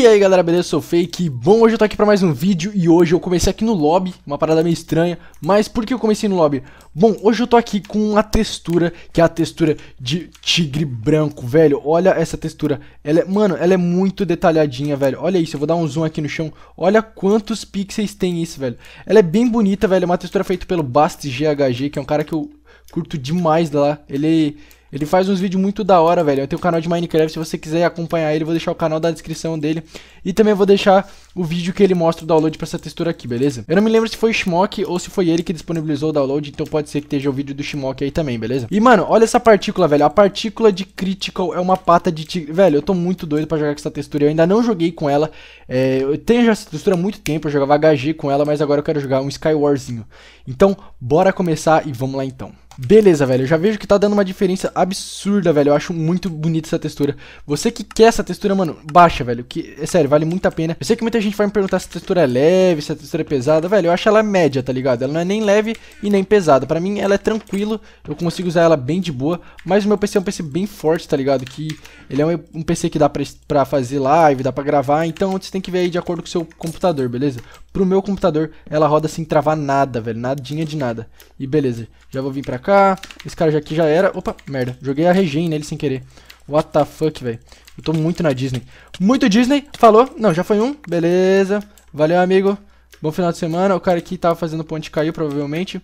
E aí galera, beleza? Eu sou o Fake, bom, hoje eu tô aqui pra mais um vídeo e hoje eu comecei aqui no lobby, uma parada meio estranha, mas por que eu comecei no lobby? Bom, hoje eu tô aqui com uma textura, que é a textura de tigre branco, velho, olha essa textura, ela é, mano, ela é muito detalhadinha, velho, olha isso, eu vou dar um zoom aqui no chão, olha quantos pixels tem isso, velho, ela é bem bonita, velho, é uma textura feita pelo Bast GHG, que é um cara que eu curto demais lá, ele... É ele faz uns vídeos muito da hora, velho. Eu tenho um canal de Minecraft, se você quiser acompanhar ele, vou deixar o canal da descrição dele. E também vou deixar o vídeo que ele mostra o download pra essa textura aqui, beleza? Eu não me lembro se foi o Shmok ou se foi ele que disponibilizou o download, então pode ser que esteja o vídeo do Shmok aí também, beleza? E, mano, olha essa partícula, velho. A partícula de Critical é uma pata de tigre. Velho, eu tô muito doido pra jogar com essa textura. Eu ainda não joguei com ela. É, eu tenho já essa textura há muito tempo, eu jogava HG com ela, mas agora eu quero jogar um Skywarzinho. Então, bora começar e vamos lá então. Beleza, velho, eu já vejo que tá dando uma diferença absurda, velho, eu acho muito bonita essa textura. Você que quer essa textura, mano, baixa, velho, que, é sério, vale muito a pena. Eu sei que muita gente vai me perguntar se a textura é leve, se a textura é pesada, velho, eu acho ela média, tá ligado? Ela não é nem leve e nem pesada, pra mim ela é tranquilo, eu consigo usar ela bem de boa, mas o meu PC é um PC bem forte, tá ligado? Que ele é um, PC que dá pra, pra fazer live, dá pra gravar, então você tem que ver aí de acordo com o seu computador, beleza? Pro meu computador, ela roda sem travar nada, velho, nadinha de nada. E beleza, já vou vir pra cá cá. Esse cara já aqui já era. Opa, merda. Joguei a regen nele sem querer. What the fuck, velho. Eu tô muito na Disney. Muito Disney. Falou. Não, já foi um. Beleza. Valeu, amigo. Bom final de semana. O cara aqui tava fazendo ponte caiu, provavelmente.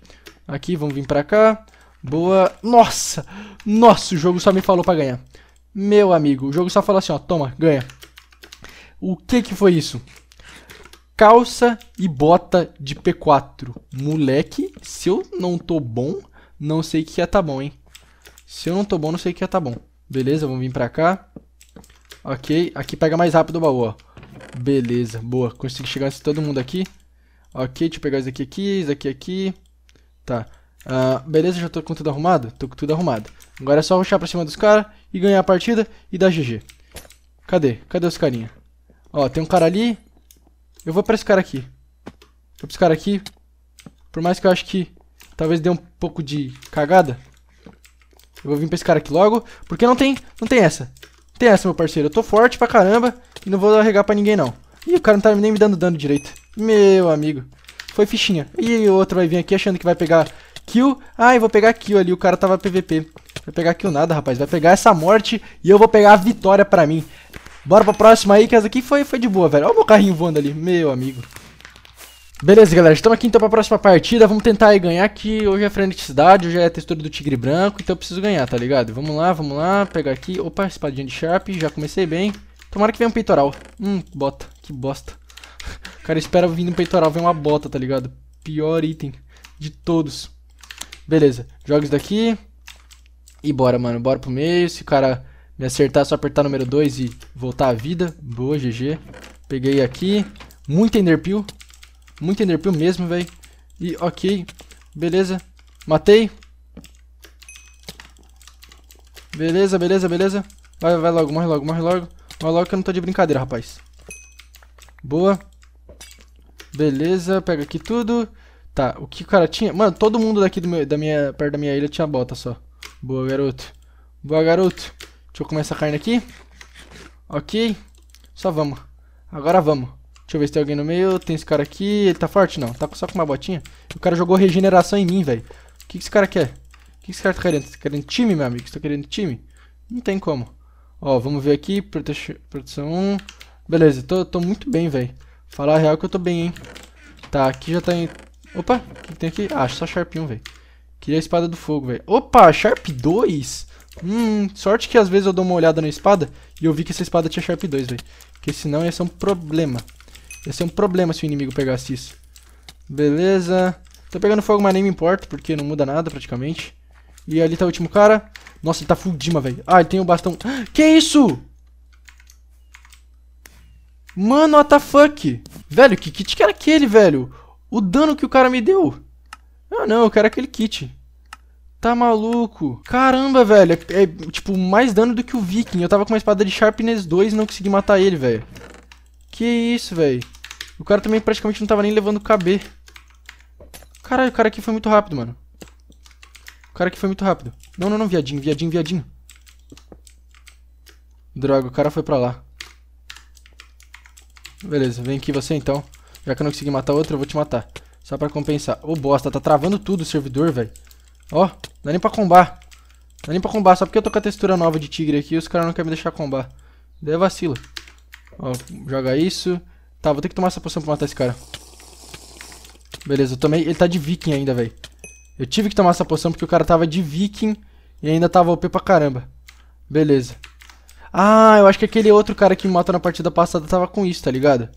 Aqui, vamos vir pra cá. Boa. Nossa! Nossa, o jogo só me falou pra ganhar. Meu amigo, o jogo só falou assim, ó. Toma, ganha. O que que foi isso? Calça e bota de P4. Moleque, se eu não tô bom não sei o que é tá bom, hein? Se eu não tô bom, não sei o que é tá bom. Beleza, vamos vir pra cá. Ok, aqui pega mais rápido o baú, ó. Beleza, boa. Consegui chegar antes de todo mundo aqui. Ok, deixa eu pegar isso aqui aqui, isso aqui aqui. Tá. Uh, beleza, já tô com tudo arrumado? Tô com tudo arrumado. Agora é só ruxar pra cima dos caras e ganhar a partida e dar GG. Cadê? Cadê os carinha? Ó, tem um cara ali. Eu vou pra esse cara aqui. Vou pra esse cara aqui. Por mais que eu acho que Talvez dê um pouco de cagada. Eu vou vir pra esse cara aqui logo. Porque não tem, não tem essa. Não tem essa, meu parceiro. Eu tô forte pra caramba e não vou arregar pra ninguém, não. Ih, o cara não tá nem me dando dano direito. Meu amigo. Foi fichinha. E o outro vai vir aqui achando que vai pegar kill. Ai, ah, vou pegar kill ali. O cara tava PVP. Vai pegar kill nada, rapaz. Vai pegar essa morte e eu vou pegar a vitória pra mim. Bora pra próxima aí, que essa aqui foi, foi de boa, velho. Olha o meu carrinho voando ali. Meu amigo. Beleza, galera, estamos aqui então para a próxima partida, vamos tentar aí ganhar que hoje é freneticidade, hoje é a textura do tigre branco, então eu preciso ganhar, tá ligado? Vamos lá, vamos lá, pegar aqui, opa, espadinha de sharp, já comecei bem, tomara que venha um peitoral, hum, bota, que bosta, o cara espera vir um peitoral, vem uma bota, tá ligado? Pior item de todos, beleza, joga isso daqui e bora, mano, bora pro meio, se o cara me acertar é só apertar número 2 e voltar a vida, boa, GG, peguei aqui, muito enderpeel, muito enderpeel mesmo, velho. E ok. Beleza. Matei. Beleza, beleza, beleza. Vai, vai logo, morre logo, morre logo. Morre logo que eu não tô de brincadeira, rapaz. Boa. Beleza, pega aqui tudo. Tá, o que o cara tinha? Mano, todo mundo daqui do meu, da minha, perto da minha ilha tinha bota só. Boa, garoto. Boa, garoto. Deixa eu comer essa carne aqui. Ok. Só vamos. Agora vamos. Deixa eu ver se tem alguém no meio. Tem esse cara aqui. Ele tá forte? Não. Tá só com uma botinha. O cara jogou regeneração em mim, velho. O que, que esse cara quer? O que, que esse cara tá querendo? Tá querendo time, meu amigo? Você tá querendo time? Não tem como. Ó, vamos ver aqui. Proteção 1. Beleza, tô, tô muito bem, velho. Falar a real que eu tô bem, hein. Tá, aqui já tá em... Opa, o que, que, tem aqui? Ah, só Sharp 1, velho. Queria a espada do fogo, velho. Opa, Sharp 2? Hum, sorte que às vezes eu dou uma olhada na espada e eu vi que essa espada tinha Sharp 2, velho. Porque senão ia ser um problema. Ia ser um problema se o inimigo pegasse isso. Beleza. Tá pegando fogo, mas nem me importa, porque não muda nada praticamente. E ali tá o último cara. Nossa, ele tá full Dima, velho. Ah, ele tem o um bastão. Que isso? Mano, what the fuck? Velho, que kit que era aquele, velho? O dano que o cara me deu. Ah, não, eu quero aquele kit. Tá maluco? Caramba, velho. É, é, tipo, mais dano do que o Viking. Eu tava com uma espada de Sharpness 2 e não consegui matar ele, velho. Que isso, velho. O cara também praticamente não tava nem levando o KB. Caralho, o cara aqui foi muito rápido, mano. O cara aqui foi muito rápido. Não, não, não, viadinho, viadinho, viadinho. Droga, o cara foi pra lá. Beleza, vem aqui você então. Já que eu não consegui matar outra, eu vou te matar. Só pra compensar. Ô, oh, bosta, tá travando tudo o servidor, velho. Ó, oh, não é nem pra combar. Não é nem pra combar, só porque eu tô com a textura nova de tigre aqui e os caras não querem me deixar combar. Daí vacila. Ó, oh, joga isso. Tá, vou ter que tomar essa poção pra matar esse cara. Beleza, eu tomei. Ele tá de viking ainda, velho. Eu tive que tomar essa poção porque o cara tava de viking e ainda tava OP pra caramba. Beleza. Ah, eu acho que aquele outro cara que me matou na partida passada tava com isso, tá ligado?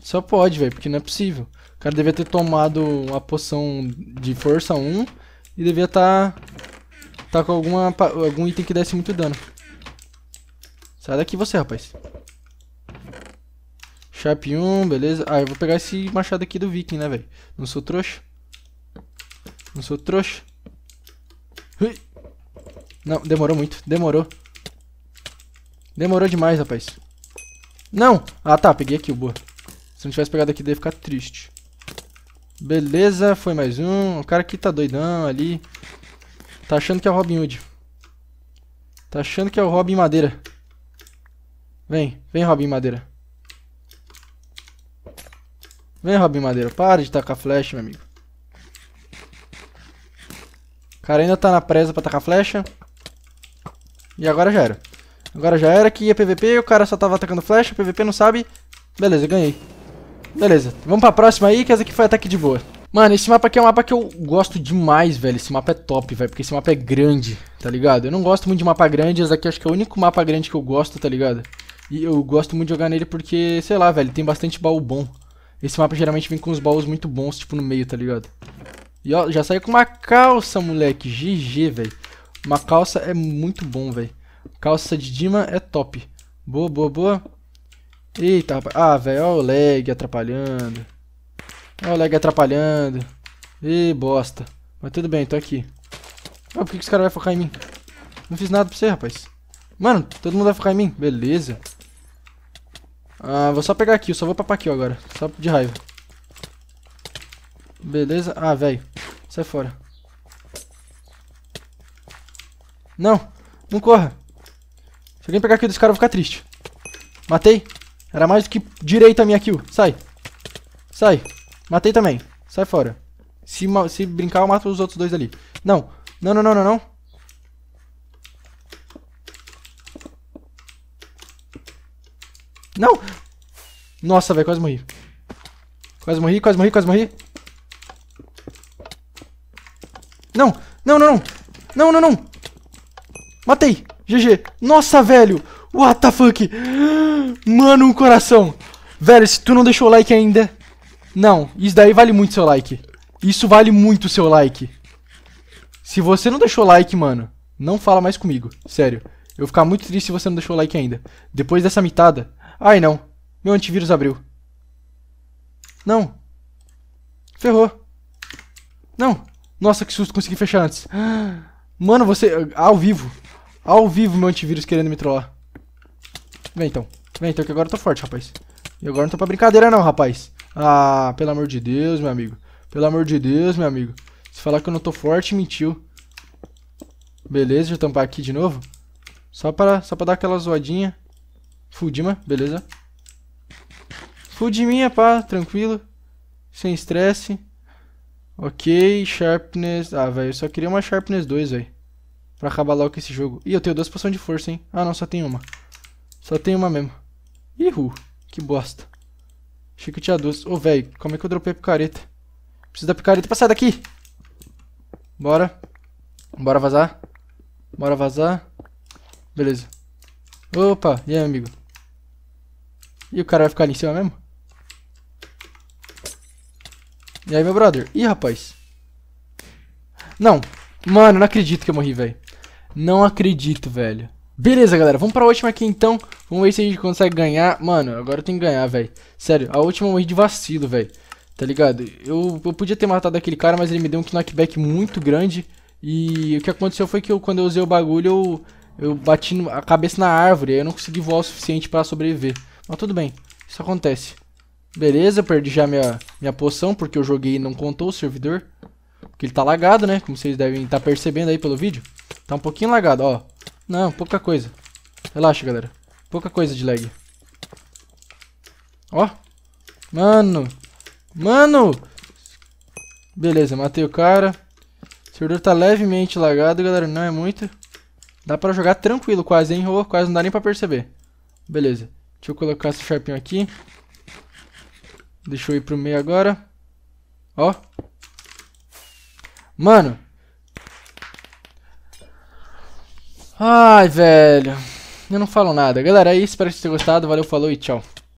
Só pode, velho, porque não é possível. O cara devia ter tomado a poção de força 1 e devia estar tá, tá com alguma, algum item que desse muito dano. Sai daqui você, rapaz. Sharp 1, beleza. Ah, eu vou pegar esse machado aqui do viking, né, velho? Não sou trouxa. Não sou trouxa. Ui. Não, demorou muito. Demorou. Demorou demais, rapaz. Não! Ah, tá. Peguei aqui o boa. Se não tivesse pegado aqui, daí ia ficar triste. Beleza, foi mais um. O cara aqui tá doidão ali. Tá achando que é o Robin Hood. Tá achando que é o Robin Madeira. Vem, vem Robin Madeira. Vem, Robin Madeira. Para de tacar flecha, meu amigo. O cara ainda tá na presa pra tacar flecha. E agora já era. Agora já era que ia PVP, o cara só tava atacando flecha, PVP não sabe. Beleza, ganhei. Beleza, vamos pra próxima aí, que essa aqui foi ataque de boa. Mano, esse mapa aqui é um mapa que eu gosto demais, velho. Esse mapa é top, velho, porque esse mapa é grande, tá ligado? Eu não gosto muito de mapa grande, esse aqui acho que é o único mapa grande que eu gosto, tá ligado? E eu gosto muito de jogar nele porque, sei lá, velho, tem bastante baú bom. Esse mapa geralmente vem com uns baús muito bons, tipo, no meio, tá ligado? E ó, já saiu com uma calça, moleque. GG, velho. Uma calça é muito bom, velho. Calça de Dima é top. Boa, boa, boa. Eita, rapaz. Ah, velho, ó o lag atrapalhando. Ó o lag atrapalhando. Ih, bosta. Mas tudo bem, tô aqui. Ah, por que, que os caras vão focar em mim? Não fiz nada pra você, rapaz. Mano, todo mundo vai focar em mim. Beleza. Ah, vou só pegar aqui, eu só vou papar aqui agora. Só de raiva. Beleza. Ah, velho. Sai fora. Não. Não corra. Se alguém pegar aqui desse cara eu vou ficar triste. Matei. Era mais do que direito a minha kill. Sai. Sai. Matei também. Sai fora. Se, se brincar, eu mato os outros dois ali. Não. Não, não, não, não, não. Não! Nossa, velho, quase morri. Quase morri, quase morri, quase morri. Não, não, não, não. Não, não, não. Matei. GG. Nossa, velho. What the fuck? Mano, um coração. Velho, se tu não deixou o like ainda... Não, isso daí vale muito seu like. Isso vale muito seu like. Se você não deixou o like, mano, não fala mais comigo. Sério. Eu vou ficar muito triste se você não deixou o like ainda. Depois dessa mitada, Ai não, meu antivírus abriu. Não. Ferrou. Não. Nossa, que susto, consegui fechar antes. Mano, você... Ah, ao vivo. Ao vivo meu antivírus querendo me trollar. Vem então. Vem então que agora eu tô forte, rapaz. E agora não tô pra brincadeira não, rapaz. Ah, pelo amor de Deus, meu amigo. Pelo amor de Deus, meu amigo. Se falar que eu não tô forte, mentiu. Beleza, deixa eu tampar aqui de novo. Só pra, só pra dar aquela zoadinha. Fudima, beleza. Fudiminha, pá, tranquilo. Sem estresse. Ok, Sharpness... Ah, velho, eu só queria uma Sharpness 2, velho. Pra acabar logo com esse jogo. Ih, eu tenho duas poções de força, hein. Ah, não, só tem uma. Só tem uma mesmo. Ih, uh, que bosta. Achei que eu tinha duas. Ô, oh, velho, como é que eu dropei a picareta? Preciso da picareta pra sair daqui. Bora. Bora vazar. Bora vazar. Beleza. Opa, e aí, amigo? E o cara vai ficar ali em cima mesmo? E aí, meu brother? Ih, rapaz. Não. Mano, não acredito que eu morri, velho. Não acredito, velho. Beleza, galera. Vamos pra última aqui, então. Vamos ver se a gente consegue ganhar. Mano, agora eu tenho que ganhar, velho. Sério, a última eu morri de vacilo, velho. Tá ligado? Eu, eu podia ter matado aquele cara, mas ele me deu um knockback muito grande. E o que aconteceu foi que eu, quando eu usei o bagulho, eu, eu bati a cabeça na árvore. Aí eu não consegui voar o suficiente pra sobreviver. Mas tudo bem, isso acontece. Beleza, perdi já minha, minha poção, porque eu joguei e não contou o servidor. Porque ele tá lagado, né? Como vocês devem estar tá percebendo aí pelo vídeo. Tá um pouquinho lagado, ó. Não, pouca coisa. Relaxa, galera. Pouca coisa de lag. Ó. Mano. Mano. Beleza, matei o cara. O servidor tá levemente lagado, galera. Não é muito. Dá pra jogar tranquilo quase, hein? Oh, quase não dá nem pra perceber. Beleza. Deixa eu colocar esse Sharpinho aqui. Deixa eu ir pro meio agora. Ó. Mano. Ai, velho. Eu não falo nada. Galera, é isso. Espero que vocês tenham gostado. Valeu, falou e tchau.